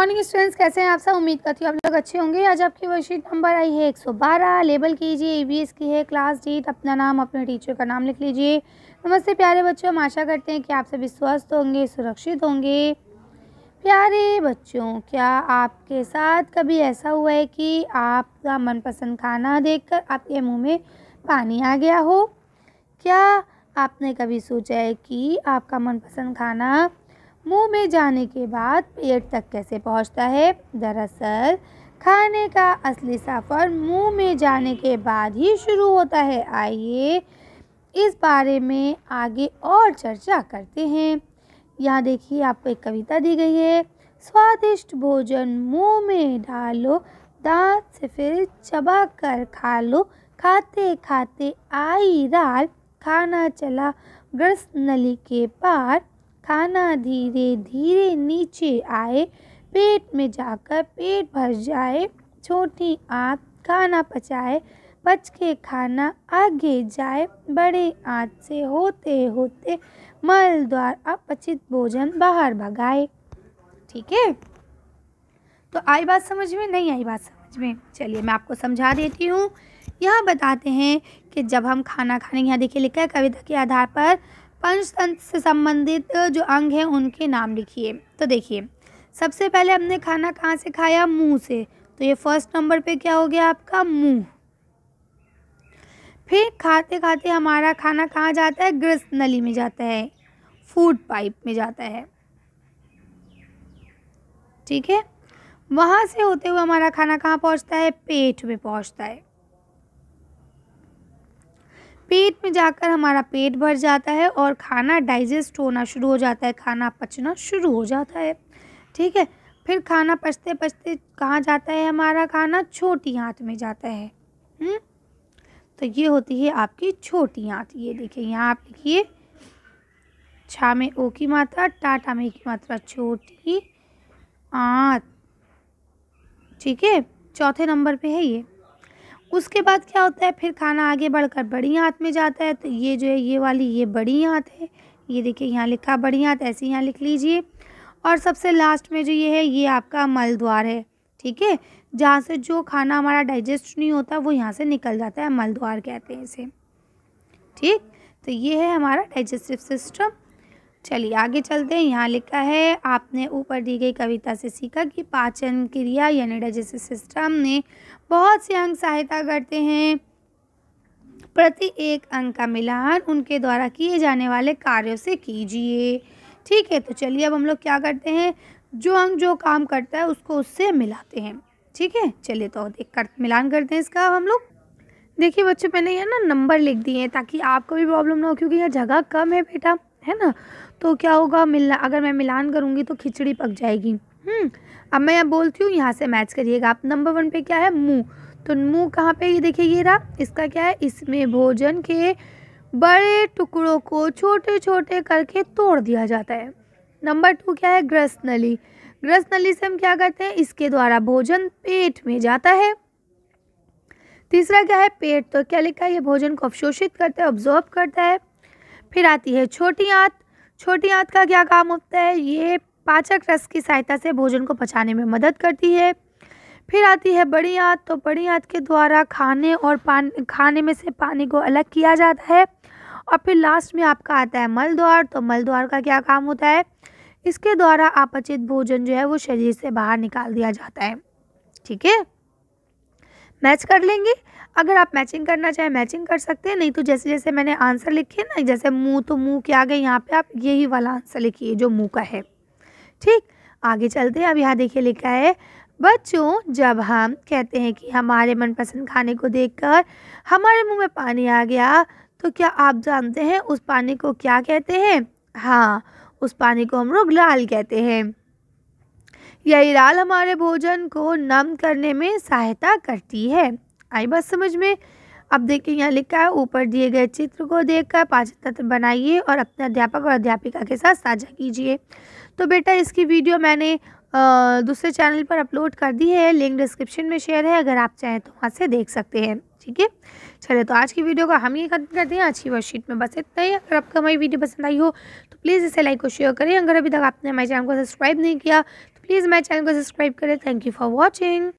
Morning students कैसे हैं आप सब उम्मीद करती हूँ आप लोग अच्छे होंगे आज आपकी वर्कशीट नंबर आई है 112 लेबल कीजिए ईवीएस की है क्लास डेट अपना नाम अपने टीचर का नाम लिख लीजिए नमस्ते प्यारे बच्चों हम आशा करते हैं कि आप सभी स्वस्थ होंगे सुरक्षित होंगे प्यारे बच्चों क्या आपके साथ कभी ऐसा हुआ है कि आपका मनपसंद खाना देख आपके मुँह में पानी आ गया हो क्या आपने कभी सोचा है कि आपका मनपसंद खाना मुंह में जाने के बाद पेट तक कैसे पहुंचता है दरअसल खाने का असली सफ़र मुंह में जाने के बाद ही शुरू होता है आइए इस बारे में आगे और चर्चा करते हैं यहाँ देखिए आपको एक कविता दी गई है स्वादिष्ट भोजन मुंह में डालो दांत से फिर चबा कर खा लो खाते खाते आई रात खाना चला ग्रस नली के पार खाना धीरे धीरे नीचे आए पेट में जाकर पेट भर जाए छोटी आँख खाना पचाए पच के खाना आगे जाए बड़े आँच से होते होते मल द्वार अपचित भोजन बाहर भगाए ठीक है तो आई बात समझ में नहीं आई बात समझ में चलिए मैं आपको समझा देती हूँ यह बताते हैं कि जब हम खाना खाने यहाँ देखिए लिखा है कविता के आधार पर पंचतंत्र से संबंधित जो अंग हैं उनके नाम लिखिए तो देखिए सबसे पहले हमने खाना कहाँ से खाया मुंह से तो ये फर्स्ट नंबर पे क्या हो गया आपका मुंह फिर खाते खाते हमारा खाना कहाँ जाता है ग्रस्त नली में जाता है फूड पाइप में जाता है ठीक है वहाँ से होते हुए हमारा खाना कहाँ पहुँचता है पेट में पहुँचता है पेट में जाकर हमारा पेट भर जाता है और खाना डाइजेस्ट होना शुरू हो जाता है खाना पचना शुरू हो जाता है ठीक है फिर खाना पचते पचते कहाँ जाता है हमारा खाना छोटी आँत में जाता है हुँ? हम्म? तो ये होती है आपकी छोटी आँत ये देखिए यहाँ आप लिखिए छा में ओ की मात्रा टाटा में की मात्रा छोटी आँत ठीक है चौथे नंबर पे है ये उसके बाद क्या होता है फिर खाना आगे बढ़कर बड़ी हाथ में जाता है तो ये जो है ये वाली ये बड़ी हाथ है ये देखिए यहाँ लिखा बड़ी हाथ ऐसे यहाँ लिख लीजिए और सबसे लास्ट में जो ये है ये आपका मल द्वार है ठीक है जहाँ से जो खाना हमारा डाइजेस्ट नहीं होता वो यहाँ से निकल जाता है मल द्वार कहते हैं इसे ठीक तो ये है हमारा डाइजेस्टिव सिस्टम चलिए आगे चलते हैं यहाँ लिखा है आपने ऊपर दी गई कविता से सीखा कि पाचन क्रिया यानी डाइजेस्टिव सिस्टम ने बहुत से अंग सहायता करते हैं प्रति एक अंग का मिलान उनके द्वारा किए जाने वाले कार्यों से कीजिए ठीक है तो चलिए अब हम लोग क्या करते हैं जो अंग जो काम करता है उसको उससे मिलाते हैं ठीक है चलिए तो देख कर मिलान करते हैं इसका हम लोग देखिए बच्चों मैंने यहाँ ना नंबर लिख दिए हैं ताकि आपको भी प्रॉब्लम ना हो क्योंकि यहाँ जगह कम है बेटा है ना तो क्या होगा मिलना अगर मैं मिलान करूँगी तो खिचड़ी पक जाएगी हम्म अब मैं यहाँ बोलती हूँ यहाँ से मैच करिएगा आप नंबर वन पे क्या है मुँह तो मुँह कहाँ पे ये देखिए ये रहा इसका क्या है इसमें भोजन के बड़े टुकड़ों को छोटे छोटे करके तोड़ दिया जाता है नंबर टू क्या है ग्रस नली ग्रस नली से हम क्या करते हैं इसके द्वारा भोजन पेट में जाता है तीसरा क्या है पेट तो क्या लिखा है ये भोजन को अवशोषित करता है ऑब्जॉर्व करता है फिर आती है छोटी आंत छोटी आंत का क्या काम होता है ये पाचक रस की सहायता से भोजन को पचाने में मदद करती है फिर आती है बड़ी आंत तो बड़ी आंत के द्वारा खाने और पान खाने में से पानी को अलग किया जाता है और फिर लास्ट में आपका आता है मल द्वार तो मल द्वार का क्या काम होता है इसके द्वारा आपचित भोजन जो है वो शरीर से बाहर निकाल दिया जाता है ठीक है मैच कर लेंगे अगर आप मैचिंग करना चाहें मैचिंग कर सकते हैं नहीं तो जैसे जैसे मैंने आंसर लिखे ना जैसे मुँह तो मुँह के आगे यहाँ पे आप यही वाला आंसर लिखिए जो मुँह का है ठीक आगे चलते हैं अब यहाँ देखिए लिखा है बच्चों जब हम कहते हैं कि हमारे मनपसंद खाने को देखकर हमारे मुंह में पानी आ गया तो क्या आप जानते हैं उस पानी को क्या कहते हैं हाँ उस पानी को हम लोग लाल कहते हैं यह इराल हमारे भोजन को नम करने में सहायता करती है आई बस समझ में अब देखिए यहाँ लिखा है ऊपर दिए गए चित्र को देखकर पाचन तत्व बनाइए और अपने अध्यापक और अध्यापिका के साथ साझा कीजिए तो बेटा इसकी वीडियो मैंने दूसरे चैनल पर अपलोड कर दी है लिंक डिस्क्रिप्शन में शेयर है अगर आप चाहें तो वहाँ से देख सकते हैं ठीक है चलिए तो आज की वीडियो को हम ये खत्म करते हैं अच्छी वर्कशीट में बस इतना ही अगर आपको हमारी वीडियो पसंद आई हो तो प्लीज़ इसे लाइक और शेयर करें अगर अभी तक आपने हमारे चैनल को सब्सक्राइब नहीं किया Please my channel को सब्सक्राइब करें थैंक यू फॉर वॉचिंग